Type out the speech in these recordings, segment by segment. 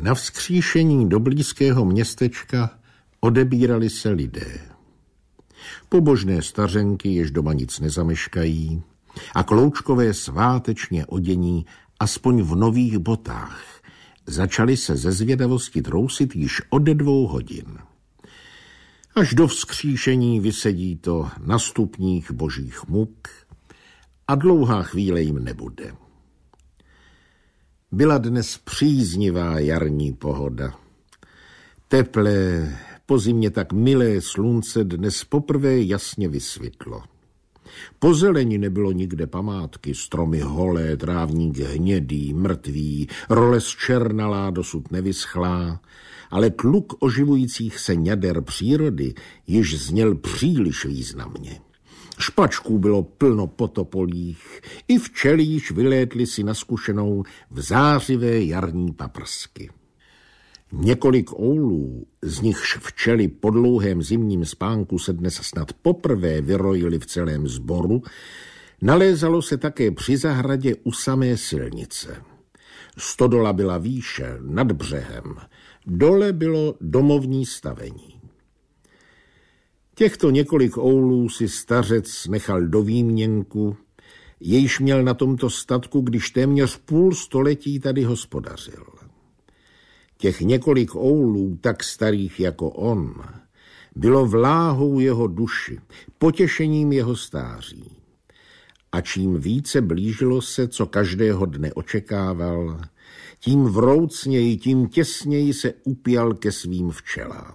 Na vzkříšení do blízkého městečka odebírali se lidé. Pobožné stařenky, jež doma nic nezameškají, a kloučkové svátečně odění aspoň v nových botách začali se ze zvědavosti trousit již ode dvou hodin. Až do vzkříšení vysedí to na stupních božích muk a dlouhá chvíle jim nebude. Byla dnes příznivá jarní pohoda. Teplé, pozimně tak milé slunce dnes poprvé jasně vysvětlo. Po zelení nebylo nikde památky, stromy holé, trávník hnědý, mrtvý, role zčernalá, dosud nevyschlá, ale tluk oživujících se ňader přírody již zněl příliš významně. Špačků bylo plno potopolích, i včelíž vylétli si na zkušenou v zářivé jarní paprsky. Několik oulů, z nichž včely po dlouhém zimním spánku se dnes snad poprvé vyrojili v celém sboru, nalézalo se také při zahradě u samé silnice. Stodola byla výše, nad břehem, dole bylo domovní stavení. Těchto několik oulů si stařec nechal do výměnku, jejž měl na tomto statku, když téměř půl století tady hospodařil. Těch několik oulů, tak starých jako on, bylo vláhou jeho duši, potěšením jeho stáří. A čím více blížilo se, co každého dne očekával, tím vroucněji, tím těsněji se upěl ke svým včelám.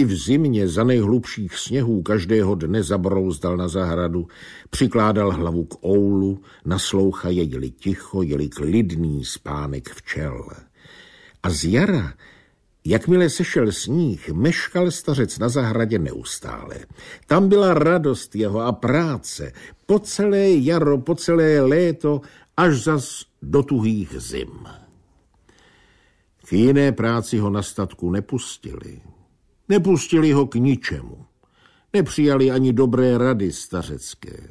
I v zimě za nejhlubších sněhů každého dne zabrouzdal na zahradu, přikládal hlavu k oulu, nasloucha jeli ticho, jeli klidný spánek včel. A z jara Jakmile sešel sníh, meškal stařec na zahradě neustále. Tam byla radost jeho a práce po celé jaro, po celé léto, až zas do tuhých zim. K jiné práci ho na statku nepustili. Nepustili ho k ničemu. Nepřijali ani dobré rady stařecké.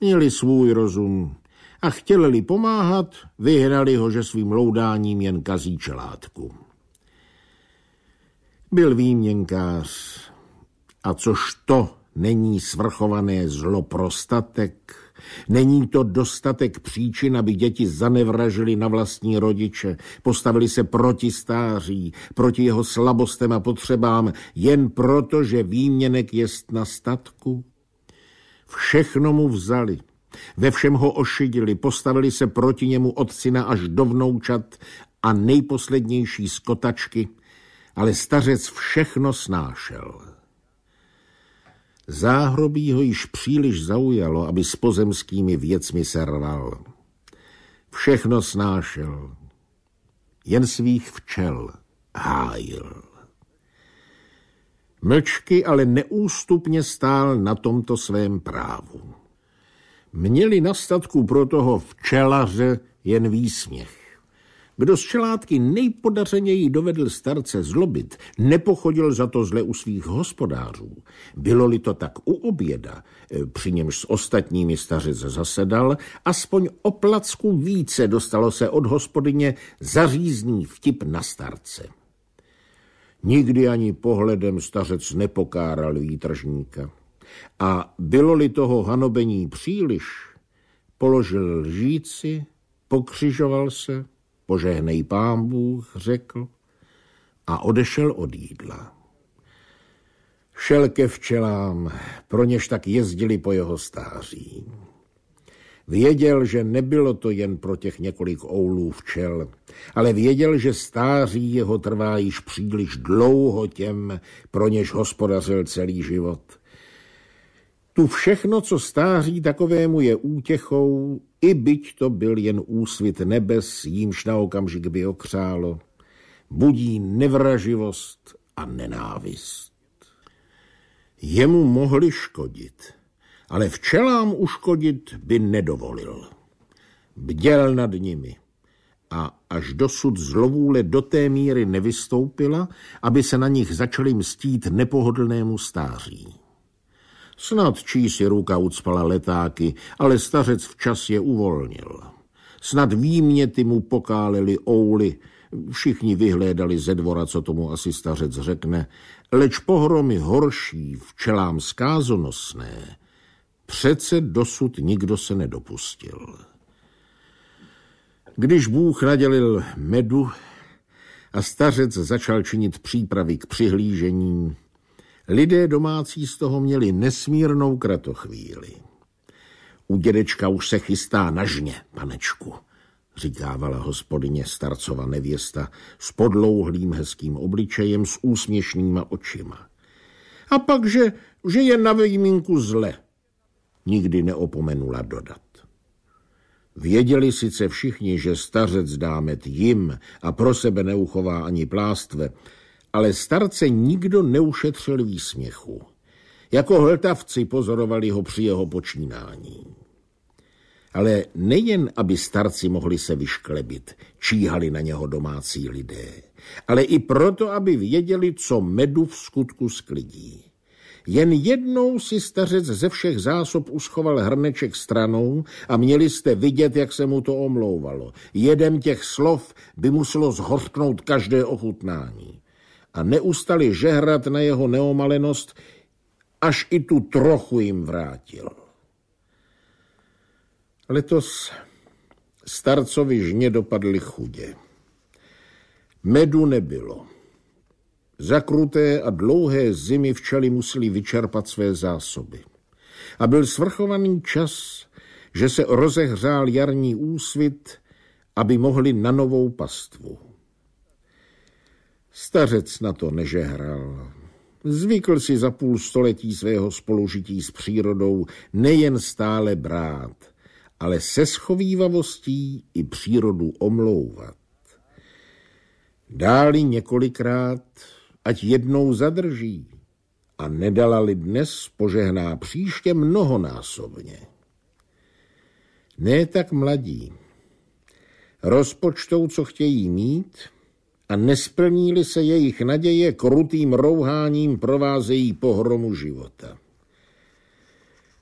Měli svůj rozum a chtěli pomáhat, vyhrali ho, že svým loudáním jen kazí čelátku. Byl výměnkář. A což to není svrchované zlo prostatek, Není to dostatek příčin, aby děti zanevražili na vlastní rodiče, postavili se proti stáří, proti jeho slabostem a potřebám, jen proto, že výměnek jest na statku? Všechno mu vzali. Ve všem ho ošidili, postavili se proti němu od syna až do vnoučat a nejposlednější skotačky, ale stařec všechno snášel. Záhrobí ho již příliš zaujalo, aby s pozemskými věcmi se rval. Všechno snášel, jen svých včel hájil. Mlčky ale neústupně stál na tomto svém právu. Měli na statku pro toho včelaře jen výsměch. Kdo z čelátky nejpodařeněji dovedl starce zlobit, nepochodil za to zle u svých hospodářů. Bylo-li to tak u oběda, eh, při němž s ostatními stařec zasedal, aspoň o placku více dostalo se od hospodyně zařízný vtip na starce. Nikdy ani pohledem stařec nepokáral výtržníka. A bylo-li toho hanobení příliš, položil lžíci, pokřižoval se Požehnej pán Bůh, řekl a odešel od jídla. Šel ke včelám, pro něž tak jezdili po jeho stáří. Věděl, že nebylo to jen pro těch několik oulů včel, ale věděl, že stáří jeho trvá již příliš dlouho těm, pro něž hospodařil celý život – tu všechno, co stáří takovému je útěchou, i byť to byl jen úsvit nebes, jímž na okamžik by okřálo, budí nevraživost a nenávist. Jemu mohli škodit, ale včelám uškodit by nedovolil. Bděl nad nimi a až dosud zlovůle do té míry nevystoupila, aby se na nich začaly mstít nepohodlnému stáří. Snad si ruka ucpala letáky, ale stařec včas je uvolnil. Snad výměty mu pokáleli ouly, všichni vyhlédali ze dvora, co tomu asi stařec řekne, leč pohromy horší, včelám skázonosné, přece dosud nikdo se nedopustil. Když Bůh nadělil medu a stařec začal činit přípravy k přihlížení, Lidé domácí z toho měli nesmírnou kratochvíli. U dědečka už se chystá na žně, panečku, říkávala hospodyně starcova nevěsta s podlouhlým hezkým obličejem s úsměšnýma očima. A pak, že, že je na výjimku zle, nikdy neopomenula dodat. Věděli sice všichni, že stařec dámet jim a pro sebe neuchová ani plástve, ale starce nikdo neušetřil výsměchu. Jako hltavci pozorovali ho při jeho počínání. Ale nejen, aby starci mohli se vyšklebit, číhali na něho domácí lidé, ale i proto, aby věděli, co medu v skutku sklidí. Jen jednou si stařec ze všech zásob uschoval hrneček stranou a měli jste vidět, jak se mu to omlouvalo. Jedem těch slov by muselo zhorknout každé ochutnání a neustali žehrat na jeho neomalenost, až i tu trochu jim vrátil. Letos starcovi žně dopadly chudě. Medu nebylo. Zakruté a dlouhé zimy včely museli vyčerpat své zásoby. A byl svrchovaný čas, že se rozehřál jarní úsvit, aby mohli na novou pastvu. Stařec na to nežehral. Zvykl si za půl století svého spolužití s přírodou nejen stále brát, ale se schovývavostí i přírodu omlouvat. Dáli několikrát, ať jednou zadrží, a nedala-li dnes, požehná příště mnohonásobně. Ne tak mladí. Rozpočtou, co chtějí mít, a nesplní se jejich naděje, krutým rouháním provázejí pohromu života.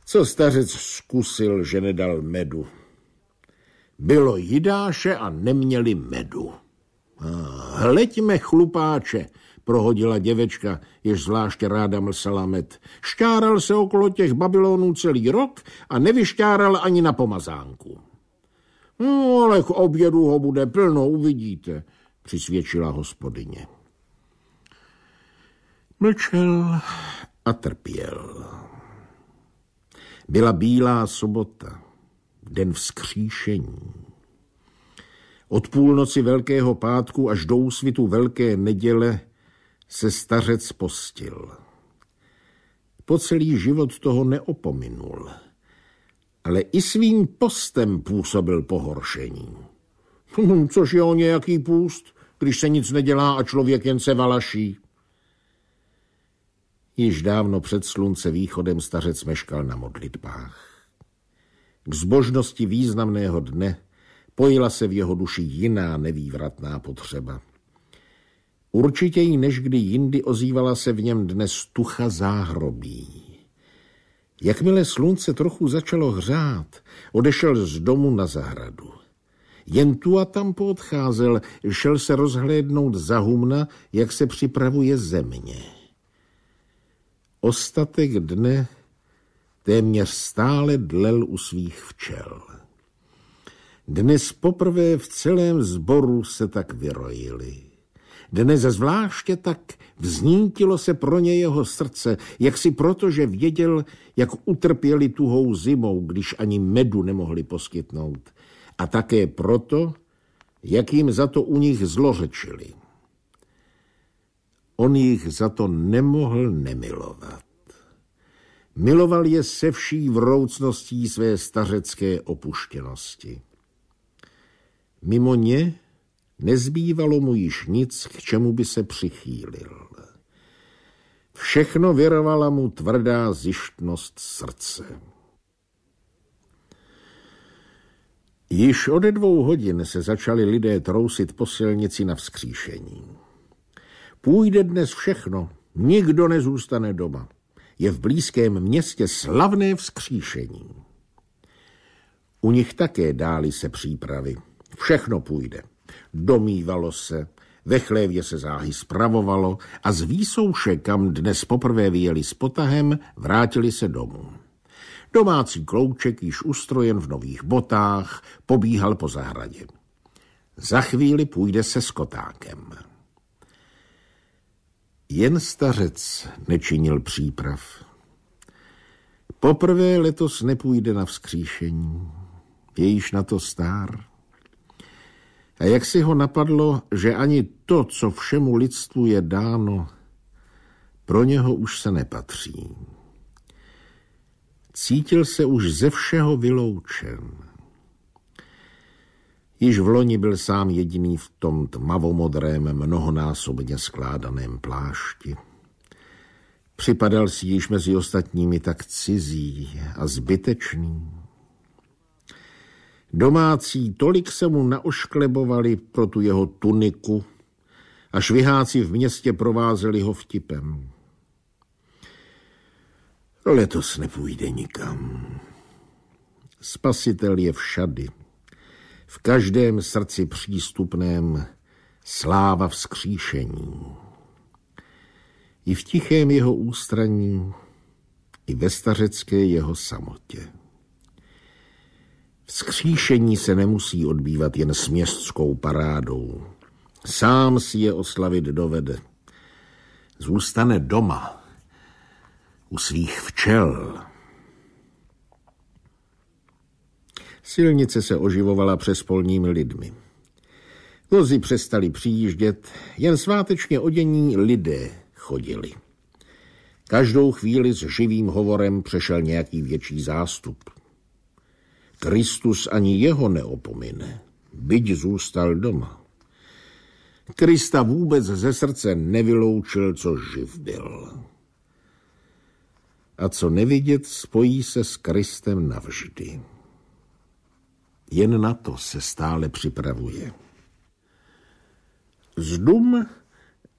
Co stařec zkusil, že nedal medu? Bylo jidáše a neměli medu. Hleďme chlupáče, prohodila děvečka, jež zvláště ráda mlsala med. Šťáral se okolo těch Babylonů celý rok a nevyšťáral ani na pomazánku. No, ale k obědu ho bude plno, uvidíte přisvědčila hospodyně. Mlčel a trpěl. Byla bílá sobota, den vzkříšení. Od půlnoci Velkého pátku až do úsvitu Velké neděle se stařec postil. Po celý život toho neopominul, ale i svým postem působil pohoršení. Hm, což je o nějaký půst, když se nic nedělá a člověk jen se valaší. Již dávno před slunce východem stařec meškal na modlitbách. K zbožnosti významného dne pojila se v jeho duši jiná nevývratná potřeba. ji než kdy jindy ozývala se v něm dnes tucha záhrobí. Jakmile slunce trochu začalo hřát, odešel z domu na zahradu. Jen tu a tam poodcházel, šel se rozhlédnout za humna, jak se připravuje země. Ostatek dne téměř stále dlel u svých včel. Dnes poprvé v celém zboru se tak vyrojili. Dnes zvláště tak vznítilo se pro ně jeho srdce, jak si protože věděl, jak utrpěli tuhou zimou, když ani medu nemohli poskytnout a také proto, jak jim za to u nich zlořečili. On jich za to nemohl nemilovat. Miloval je se vší vroucností své stařecké opuštěnosti. Mimo ně nezbývalo mu již nic, k čemu by se přichýlil. Všechno věrovala mu tvrdá zjištnost srdce. Již od dvou hodin se začali lidé trousit po silnici na vzkříšení. Půjde dnes všechno, nikdo nezůstane doma. Je v blízkém městě slavné vzkříšení. U nich také dály se přípravy. Všechno půjde. Domývalo se, ve chlévě se záhy spravovalo a z výsouše, kam dnes poprvé vyjeli s potahem, vrátili se domů. Domácí klouček již ustrojen v nových botách pobíhal po zahradě. Za chvíli půjde se skotákem. Jen stařec nečinil příprav. Poprvé letos nepůjde na vzkříšení. Je již na to stár. A jak si ho napadlo, že ani to, co všemu lidstvu je dáno, pro něho už se nepatří. Cítil se už ze všeho vyloučen. Již v loni byl sám jediný v tom tmavomodrém, mnohonásobně skládaném plášti. Připadal si již mezi ostatními tak cizí a zbytečný. Domácí tolik se mu naošklebovali pro tu jeho tuniku, až vyháci v městě provázeli ho vtipem. Letos nepůjde nikam. Spasitel je všady, v každém srdci přístupném sláva vzkříšení. I v tichém jeho ústraní, i ve stařecké jeho samotě. Vzkříšení se nemusí odbývat jen městskou parádou. Sám si je oslavit dovede. Zůstane doma u svých včel. Silnice se oživovala přes polními lidmi. Vozy přestali přijíždět, jen svátečně odění lidé chodili. Každou chvíli s živým hovorem přešel nějaký větší zástup. Kristus ani jeho neopomine, byť zůstal doma. Krista vůbec ze srdce nevyloučil, co živ byl a co nevidět, spojí se s Kristem navždy. Jen na to se stále připravuje. Z dům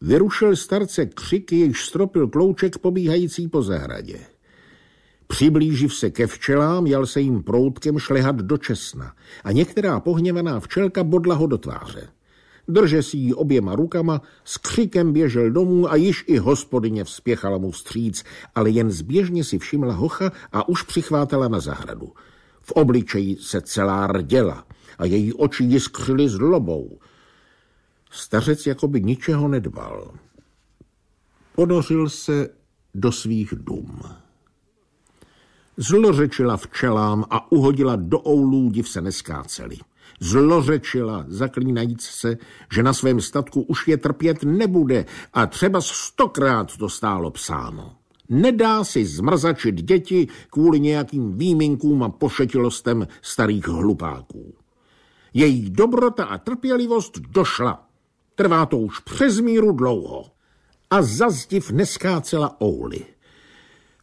vyrušil starce křik, jež stropil klouček pobíhající po zahradě. Přiblíživ se ke včelám, jal se jim proutkem šlehat do česna a některá pohněvaná včelka bodla ho do tváře drže si ji oběma rukama, s křikem běžel domů a již i hospodyně vzpěchala mu vstříc, ale jen zběžně si všimla hocha a už přichvátala na zahradu. V obličeji se celá rděla a její oči jiskřily zlobou. Stařec jako by ničeho nedbal. Ponořil se do svých dům. Zlořečila včelám a uhodila do oulů, div se neskáceli zlořečila, zaklínajíc se, že na svém statku už je trpět nebude a třeba stokrát to stálo psáno. Nedá si zmrzačit děti kvůli nějakým výminkům a pošetilostem starých hlupáků. Její dobrota a trpělivost došla. Trvá to už přes míru dlouho. A zazdiv neskácela ouly.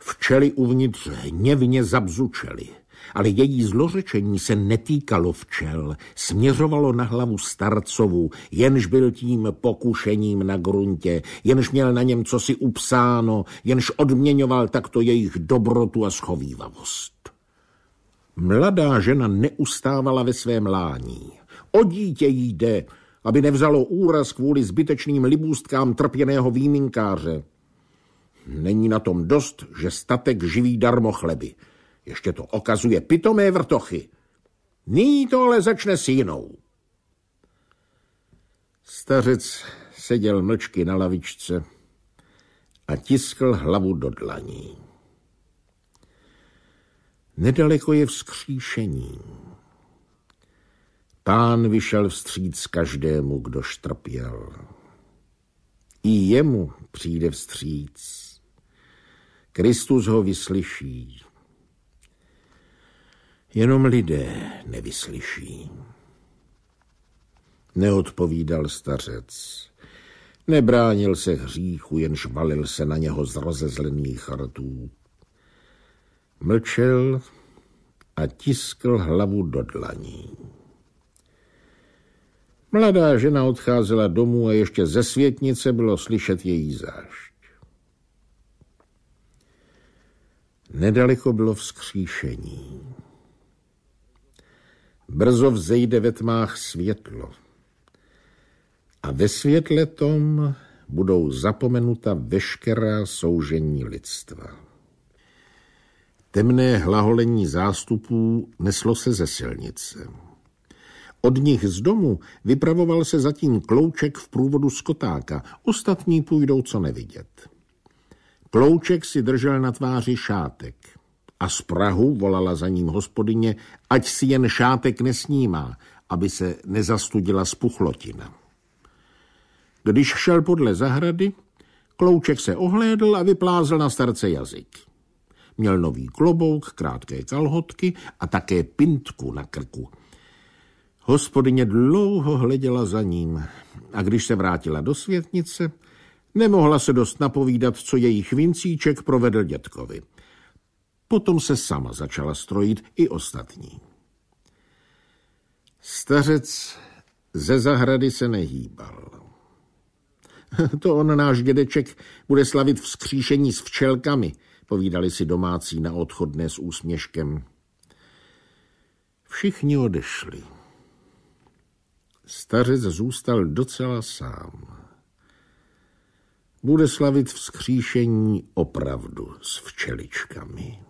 Včely uvnitř hněvně zabzučely ale její zlořečení se netýkalo včel, směřovalo na hlavu starcovu, jenž byl tím pokušením na gruntě, jenž měl na něm cosi upsáno, jenž odměňoval takto jejich dobrotu a schovývavost. Mladá žena neustávala ve svém lání. O dítě jde, aby nevzalo úraz kvůli zbytečným libůstkám trpěného výminkáře. Není na tom dost, že statek živí darmo chleby – ještě to okazuje pitomé vrtochy. Nyní to ale začne s jinou. Stařec seděl mlčky na lavičce a tiskl hlavu do dlaní. Nedaleko je vzkříšení. Pán vyšel vstříc každému, kdo štrpěl. I jemu přijde vstříc. Kristus ho vyslyší. Jenom lidé nevyslyší. Neodpovídal stařec. Nebránil se hříchu, jenž valil se na něho z rozezlených rtů. Mlčel a tiskl hlavu do dlaní. Mladá žena odcházela domů a ještě ze světnice bylo slyšet její zášť. Nedaleko bylo vzkříšení. Brzo vzejde ve tmách světlo. A ve světle tom budou zapomenuta veškerá soužení lidstva. Temné hlaholení zástupů neslo se ze silnice. Od nich z domu vypravoval se zatím klouček v průvodu skotáka, ostatní půjdou co nevidět. Klouček si držel na tváři šátek – a z Prahu volala za ním hospodyně, ať si jen šátek nesnímá, aby se nezastudila spuchlotina. Když šel podle zahrady, Klouček se ohlédl a vyplázl na starce jazyk. Měl nový klobouk, krátké kalhotky a také pintku na krku. Hospodyně dlouho hleděla za ním a když se vrátila do světnice, nemohla se dost napovídat, co jejich vincíček provedl dětkovi. Potom se sama začala strojit i ostatní. Stařec ze zahrady se nehýbal. To on, náš dědeček, bude slavit vzkříšení s včelkami, povídali si domácí na odchodné s úsměškem. Všichni odešli. Stařec zůstal docela sám. Bude slavit vzkříšení opravdu s včeličkami.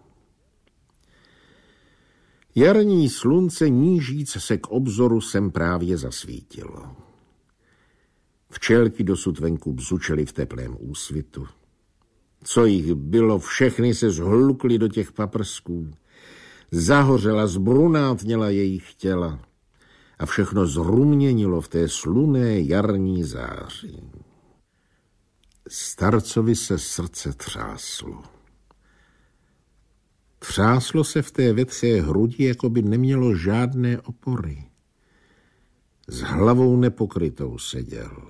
Jarní slunce nížíc se k obzoru sem právě zasvítilo. Včelky dosud venku bzučely v teplém úsvitu. Co jich bylo, všechny se zhlukly do těch paprsků. Zahořela, zbrunátněla jejich těla a všechno zrumněnilo v té sluné jarní záři. Starcovi se srdce třáslo. Třáslo se v té větské hrudi, jako by nemělo žádné opory. S hlavou nepokrytou seděl.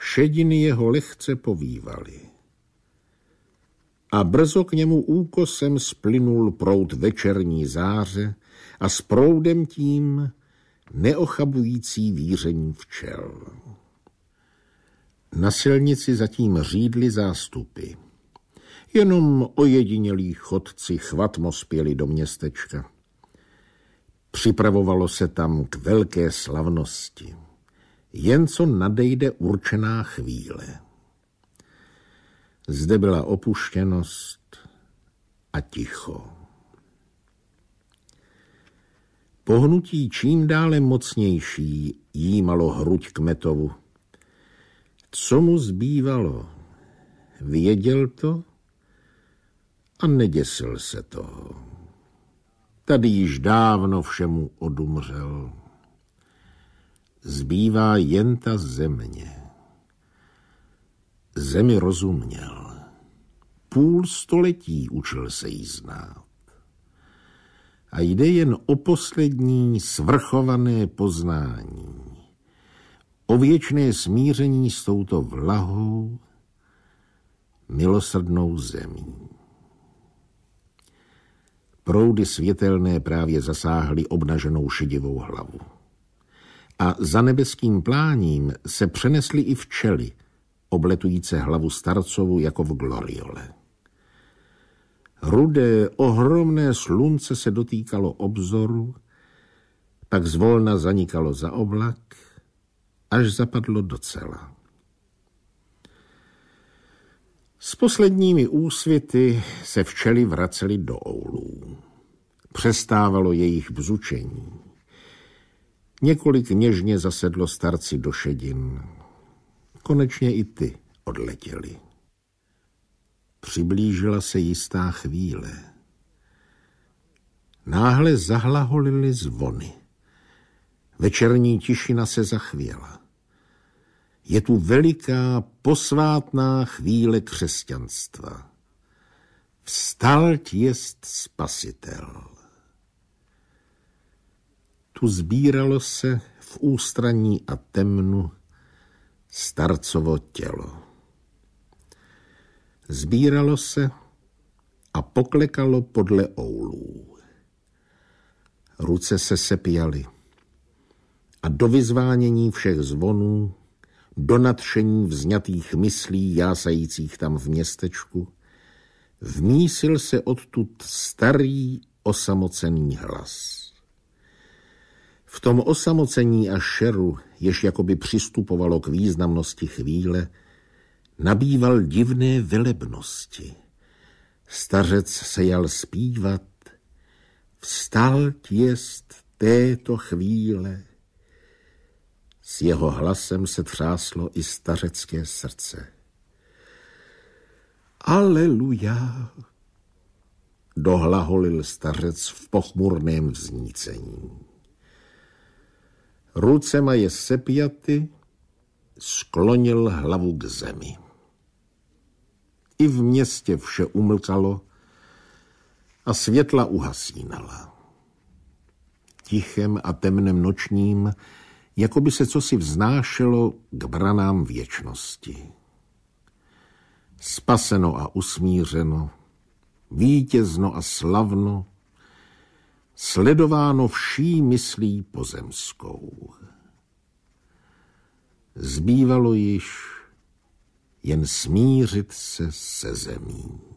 Šediny jeho lehce povývaly. A brzo k němu úkosem splynul prout večerní záře a s proudem tím neochabující víření včel. Na silnici zatím řídly zástupy. Jenom ojedinělí chodci chvatmo spěli do městečka. Připravovalo se tam k velké slavnosti. Jen co nadejde určená chvíle. Zde byla opuštěnost a ticho. Pohnutí čím dále mocnější jímalo hruď kmetovu. Co mu zbývalo? Věděl to? a neděsil se toho. Tady již dávno všemu odumřel. Zbývá jen ta země. Zemi rozuměl. Půl století učil se jí znát. A jde jen o poslední svrchované poznání. O věčné smíření s touto vlahou, milosrdnou zemí. Proudy světelné právě zasáhly obnaženou šedivou hlavu. A za nebeským pláním se přenesly i včely, obletujíce hlavu starcovu jako v gloriole. Rudé, ohromné slunce se dotýkalo obzoru, pak zvolna zanikalo za oblak, až zapadlo docela. S posledními úsvity se včely vraceli do oulů. Přestávalo jejich bzučení. Několik něžně zasedlo starci do šedin. Konečně i ty odletěli. Přiblížila se jistá chvíle. Náhle zahlaholily zvony. Večerní tišina se zachvěla je tu veliká posvátná chvíle křesťanstva. Vstal jest spasitel. Tu zbíralo se v ústraní a temnu starcovo tělo. Zbíralo se a poklekalo podle oulů. Ruce se sepjaly a do vyzvánění všech zvonů do nadšení vzňatých myslí jásajících tam v městečku, vmísil se odtud starý osamocený hlas. V tom osamocení a šeru, jež jakoby přistupovalo k významnosti chvíle, nabýval divné velebnosti. Stařec se jal zpívat, vstal jest této chvíle, s jeho hlasem se třáslo i stařecké srdce. Aleluja! Dohlaholil stařec v pochmurném vznícení. Rucema je sepjaty, sklonil hlavu k zemi. I v městě vše umlkalo a světla uhasínala. Tichem a temnem nočním jako by se cosi vznášelo k branám věčnosti. Spaseno a usmířeno, vítězno a slavno, sledováno vší myslí pozemskou. Zbývalo již jen smířit se se zemí.